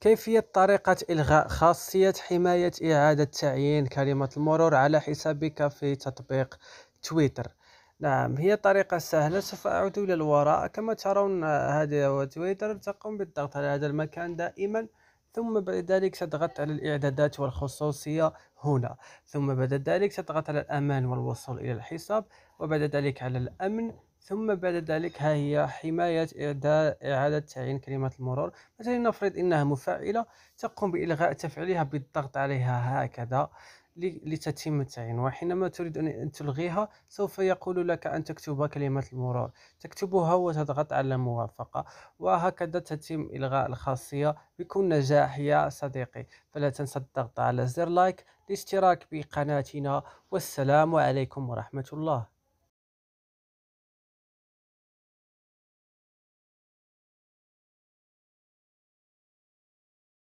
كيفية طريقة إلغاء خاصية حماية إعادة تعيين كلمة المرور على حسابك في تطبيق تويتر نعم هي طريقة سهلة سوف أعود إلى الوراء كما ترون هذه هو تويتر تقوم بالضغط على هذا المكان دائما ثم بعد ذلك تضغط على الإعدادات والخصوصية هنا ثم بعد ذلك تضغط على الأمان والوصول إلى الحساب وبعد ذلك على الأمن ثم بعد ذلك ها هي حماية إعادة تعيين كلمة المرور مثلا نفرض إنها مفعلة تقوم بإلغاء تفعيلها بالضغط عليها هكذا لتتم التعيين وحينما تريد أن تلغيها سوف يقول لك أن تكتب كلمة المرور تكتبها وتضغط على موافقة وهكذا تتم إلغاء الخاصية بكل نجاح يا صديقي فلا تنسى الضغط على زر لايك الاشتراك بقناتنا والسلام عليكم ورحمة الله